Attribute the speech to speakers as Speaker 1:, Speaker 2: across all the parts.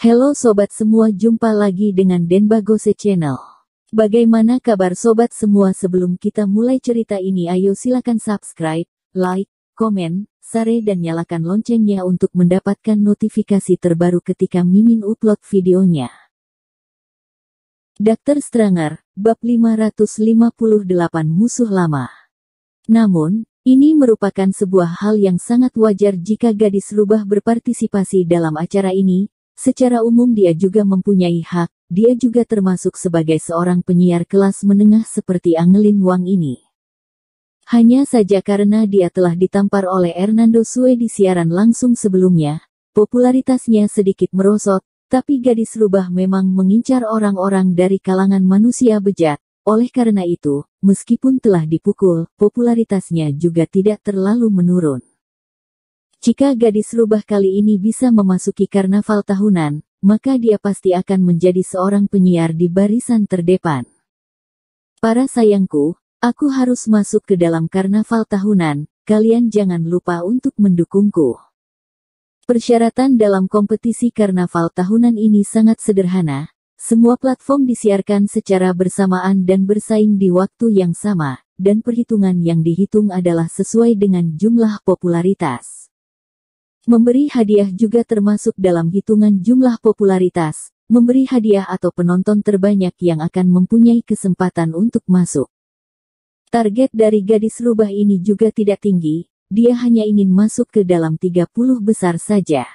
Speaker 1: Halo sobat semua, jumpa lagi dengan Denbagose Channel. Bagaimana kabar sobat semua sebelum kita mulai cerita ini ayo silakan subscribe, like, komen, share dan nyalakan loncengnya untuk mendapatkan notifikasi terbaru ketika Mimin upload videonya. Dokter Stranger, Bab 558 Musuh Lama Namun, ini merupakan sebuah hal yang sangat wajar jika gadis rubah berpartisipasi dalam acara ini, Secara umum dia juga mempunyai hak, dia juga termasuk sebagai seorang penyiar kelas menengah seperti Angelin Wang ini. Hanya saja karena dia telah ditampar oleh Hernando Sue di siaran langsung sebelumnya, popularitasnya sedikit merosot, tapi gadis rubah memang mengincar orang-orang dari kalangan manusia bejat. Oleh karena itu, meskipun telah dipukul, popularitasnya juga tidak terlalu menurun. Jika gadis rubah kali ini bisa memasuki karnaval tahunan, maka dia pasti akan menjadi seorang penyiar di barisan terdepan. Para sayangku, aku harus masuk ke dalam karnaval tahunan, kalian jangan lupa untuk mendukungku. Persyaratan dalam kompetisi karnaval tahunan ini sangat sederhana, semua platform disiarkan secara bersamaan dan bersaing di waktu yang sama, dan perhitungan yang dihitung adalah sesuai dengan jumlah popularitas. Memberi hadiah juga termasuk dalam hitungan jumlah popularitas, memberi hadiah atau penonton terbanyak yang akan mempunyai kesempatan untuk masuk. Target dari gadis rubah ini juga tidak tinggi, dia hanya ingin masuk ke dalam 30 besar saja.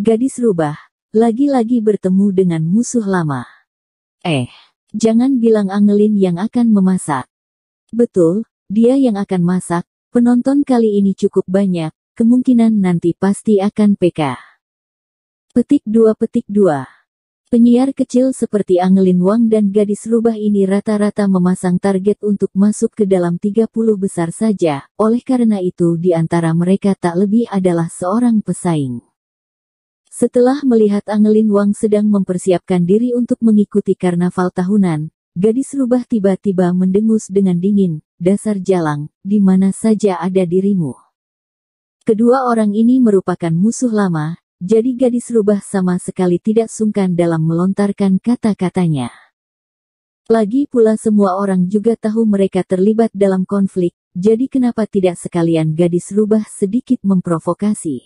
Speaker 1: Gadis rubah, lagi-lagi bertemu dengan musuh lama. Eh, jangan bilang Angelin yang akan memasak. Betul, dia yang akan masak, penonton kali ini cukup banyak, kemungkinan nanti pasti akan PK. Petik 2 Petik 2 Penyiar kecil seperti Angelin Wang dan gadis rubah ini rata-rata memasang target untuk masuk ke dalam 30 besar saja, oleh karena itu di antara mereka tak lebih adalah seorang pesaing. Setelah melihat Angelin Wang sedang mempersiapkan diri untuk mengikuti karnaval tahunan, gadis rubah tiba-tiba mendengus dengan dingin, dasar jalang, di mana saja ada dirimu. Kedua orang ini merupakan musuh lama, jadi gadis rubah sama sekali tidak sungkan dalam melontarkan kata-katanya. Lagi pula semua orang juga tahu mereka terlibat dalam konflik, jadi kenapa tidak sekalian gadis rubah sedikit memprovokasi.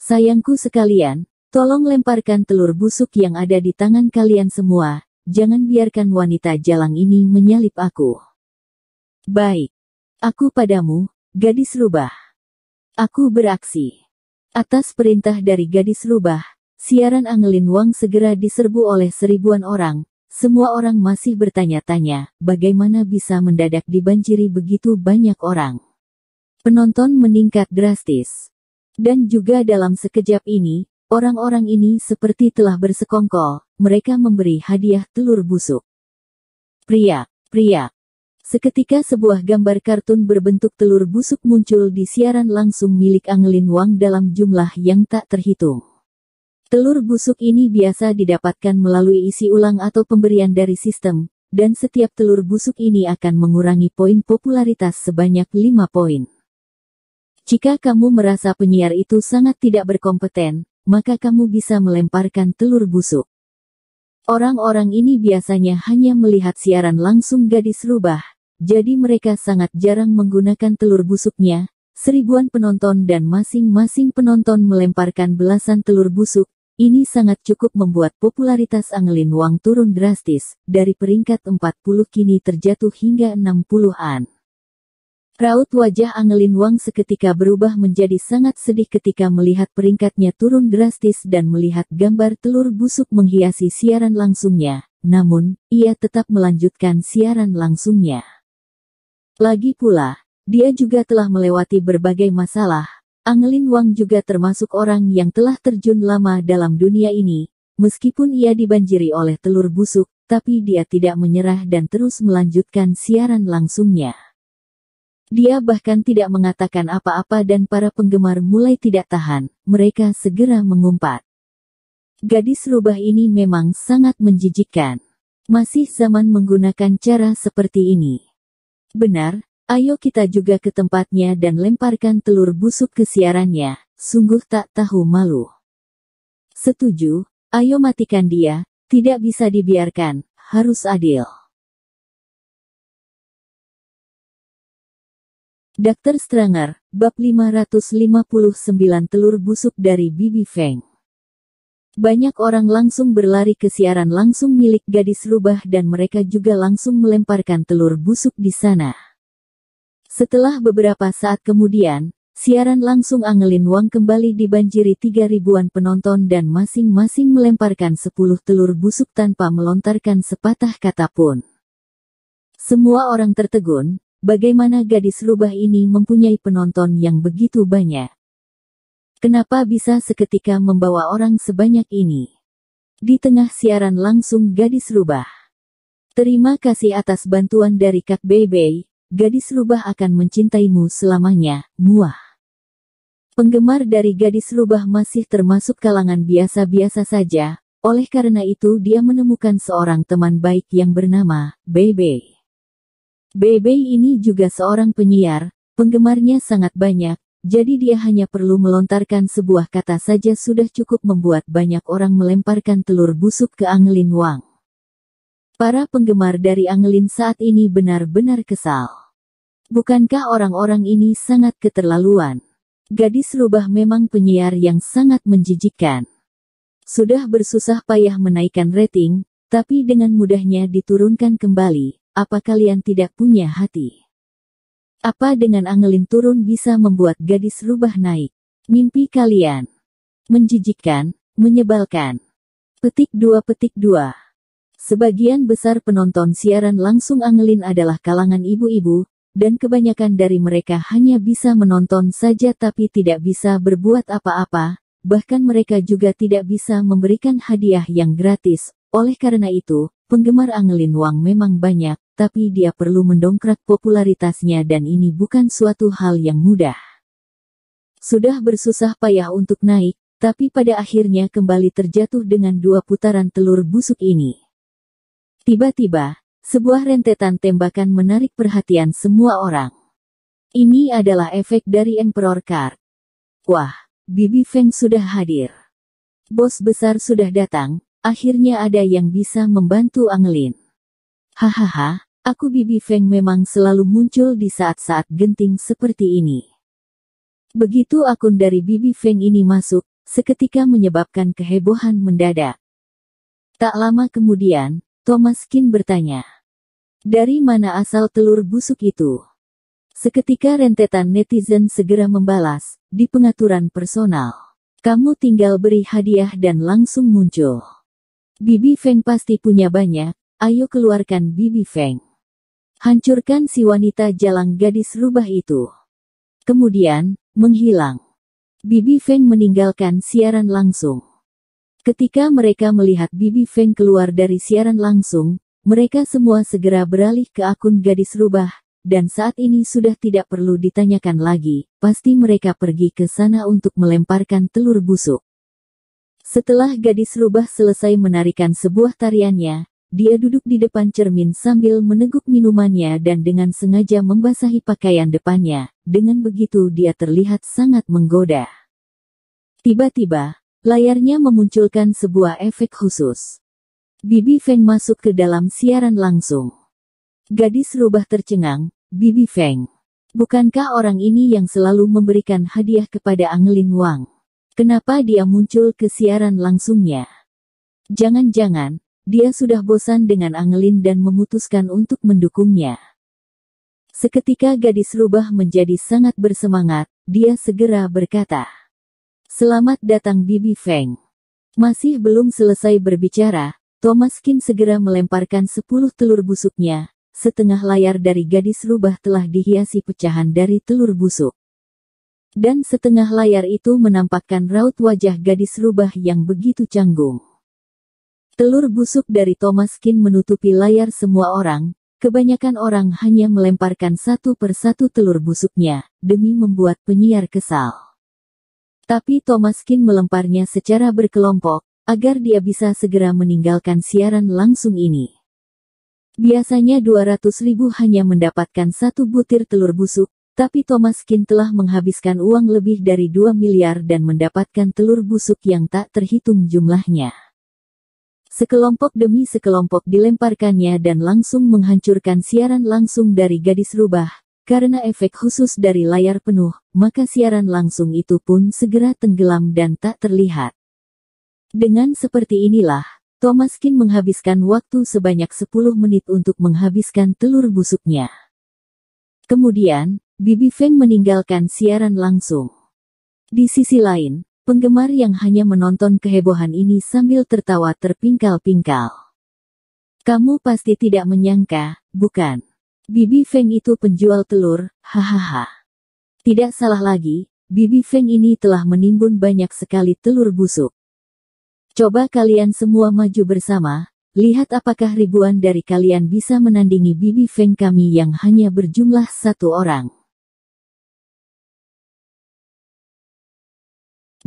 Speaker 1: Sayangku sekalian, tolong lemparkan telur busuk yang ada di tangan kalian semua, jangan biarkan wanita jalang ini menyalip aku. Baik. Aku padamu, gadis rubah. Aku beraksi. Atas perintah dari gadis lubah, siaran Angelin Wang segera diserbu oleh seribuan orang. Semua orang masih bertanya-tanya, bagaimana bisa mendadak dibanjiri begitu banyak orang. Penonton meningkat drastis. Dan juga dalam sekejap ini, orang-orang ini seperti telah bersekongkol, mereka memberi hadiah telur busuk. Pria, pria, Seketika sebuah gambar kartun berbentuk telur busuk muncul di siaran langsung milik Angelin Wang dalam jumlah yang tak terhitung. Telur busuk ini biasa didapatkan melalui isi ulang atau pemberian dari sistem, dan setiap telur busuk ini akan mengurangi poin popularitas sebanyak 5 poin. Jika kamu merasa penyiar itu sangat tidak berkompeten, maka kamu bisa melemparkan telur busuk. Orang-orang ini biasanya hanya melihat siaran langsung gadis rubah, jadi mereka sangat jarang menggunakan telur busuknya. Seribuan penonton dan masing-masing penonton melemparkan belasan telur busuk. Ini sangat cukup membuat popularitas Angelin Wang turun drastis, dari peringkat 40 kini terjatuh hingga 60-an. Raut wajah Angelin Wang seketika berubah menjadi sangat sedih ketika melihat peringkatnya turun drastis dan melihat gambar telur busuk menghiasi siaran langsungnya. Namun, ia tetap melanjutkan siaran langsungnya. Lagi pula, dia juga telah melewati berbagai masalah. Angelin Wang juga termasuk orang yang telah terjun lama dalam dunia ini. Meskipun ia dibanjiri oleh telur busuk, tapi dia tidak menyerah dan terus melanjutkan siaran langsungnya. Dia bahkan tidak mengatakan apa-apa dan para penggemar mulai tidak tahan, mereka segera mengumpat. Gadis rubah ini memang sangat menjijikkan. Masih zaman menggunakan cara seperti ini. Benar, ayo kita juga ke tempatnya dan lemparkan telur busuk ke siarannya, sungguh tak tahu malu. Setuju, ayo matikan dia, tidak bisa dibiarkan, harus adil. Dr. Stranger, bab 559 telur busuk dari Bibi Feng. Banyak orang langsung berlari ke siaran langsung milik gadis rubah dan mereka juga langsung melemparkan telur busuk di sana. Setelah beberapa saat kemudian, siaran langsung Angelin Wang kembali dibanjiri tiga ribuan penonton dan masing-masing melemparkan sepuluh telur busuk tanpa melontarkan sepatah kata pun. Semua orang tertegun, bagaimana gadis rubah ini mempunyai penonton yang begitu banyak. Kenapa bisa seketika membawa orang sebanyak ini? Di tengah siaran langsung gadis rubah. Terima kasih atas bantuan dari Kak Bebe, gadis rubah akan mencintaimu selamanya, muah. Penggemar dari gadis rubah masih termasuk kalangan biasa-biasa saja, oleh karena itu dia menemukan seorang teman baik yang bernama, Bebe. Bebe ini juga seorang penyiar, penggemarnya sangat banyak, jadi dia hanya perlu melontarkan sebuah kata saja sudah cukup membuat banyak orang melemparkan telur busuk ke Anglin Wang. Para penggemar dari Anglin saat ini benar-benar kesal. Bukankah orang-orang ini sangat keterlaluan? Gadis rubah memang penyiar yang sangat menjijikan. Sudah bersusah payah menaikkan rating, tapi dengan mudahnya diturunkan kembali, apa kalian tidak punya hati? Apa dengan angelin turun bisa membuat gadis rubah naik? Mimpi kalian. Menjijikkan, menyebalkan. Petik 2 petik 2. Sebagian besar penonton siaran langsung angelin adalah kalangan ibu-ibu, dan kebanyakan dari mereka hanya bisa menonton saja tapi tidak bisa berbuat apa-apa, bahkan mereka juga tidak bisa memberikan hadiah yang gratis. Oleh karena itu, penggemar Angelin Wang memang banyak, tapi dia perlu mendongkrak popularitasnya dan ini bukan suatu hal yang mudah. Sudah bersusah payah untuk naik, tapi pada akhirnya kembali terjatuh dengan dua putaran telur busuk ini. Tiba-tiba, sebuah rentetan tembakan menarik perhatian semua orang. Ini adalah efek dari Emperor Card. Wah, Bibi Feng sudah hadir. Bos besar sudah datang, akhirnya ada yang bisa membantu Anglin. Hahaha, Aku Bibi Feng memang selalu muncul di saat-saat genting seperti ini. Begitu akun dari Bibi Feng ini masuk, seketika menyebabkan kehebohan mendadak. Tak lama kemudian, Thomas Kin bertanya, "Dari mana asal telur busuk itu?" Seketika rentetan netizen segera membalas, di pengaturan personal. Kamu tinggal beri hadiah dan langsung muncul. Bibi Feng pasti punya banyak, ayo keluarkan Bibi Feng. Hancurkan si wanita jalang gadis rubah itu. Kemudian, menghilang. Bibi Feng meninggalkan siaran langsung. Ketika mereka melihat Bibi Feng keluar dari siaran langsung, mereka semua segera beralih ke akun gadis rubah, dan saat ini sudah tidak perlu ditanyakan lagi, pasti mereka pergi ke sana untuk melemparkan telur busuk. Setelah gadis rubah selesai menarikan sebuah tariannya, dia duduk di depan cermin sambil meneguk minumannya dan dengan sengaja membasahi pakaian depannya. Dengan begitu dia terlihat sangat menggoda. Tiba-tiba, layarnya memunculkan sebuah efek khusus. Bibi Feng masuk ke dalam siaran langsung. Gadis rubah tercengang, Bibi Feng. Bukankah orang ini yang selalu memberikan hadiah kepada Angelin Wang? Kenapa dia muncul ke siaran langsungnya? Jangan-jangan, dia sudah bosan dengan Angelin dan memutuskan untuk mendukungnya. Seketika gadis rubah menjadi sangat bersemangat, dia segera berkata, Selamat datang Bibi Feng. Masih belum selesai berbicara, Thomas Kim segera melemparkan sepuluh telur busuknya, setengah layar dari gadis rubah telah dihiasi pecahan dari telur busuk. Dan setengah layar itu menampakkan raut wajah gadis rubah yang begitu canggung. Telur busuk dari Thomas Kin menutupi layar semua orang, kebanyakan orang hanya melemparkan satu persatu telur busuknya, demi membuat penyiar kesal. Tapi Thomas Kin melemparnya secara berkelompok, agar dia bisa segera meninggalkan siaran langsung ini. Biasanya 200 ribu hanya mendapatkan satu butir telur busuk, tapi Thomas Kin telah menghabiskan uang lebih dari 2 miliar dan mendapatkan telur busuk yang tak terhitung jumlahnya. Sekelompok demi sekelompok dilemparkannya dan langsung menghancurkan siaran langsung dari gadis rubah. Karena efek khusus dari layar penuh, maka siaran langsung itu pun segera tenggelam dan tak terlihat. Dengan seperti inilah, Thomas Thomaskin menghabiskan waktu sebanyak 10 menit untuk menghabiskan telur busuknya. Kemudian, Bibi Feng meninggalkan siaran langsung. Di sisi lain, penggemar yang hanya menonton kehebohan ini sambil tertawa terpingkal-pingkal. Kamu pasti tidak menyangka, bukan? Bibi Feng itu penjual telur, hahaha. Tidak salah lagi, Bibi Feng ini telah menimbun banyak sekali telur busuk. Coba kalian semua maju bersama, lihat apakah ribuan dari kalian bisa menandingi Bibi Feng kami yang hanya berjumlah satu orang.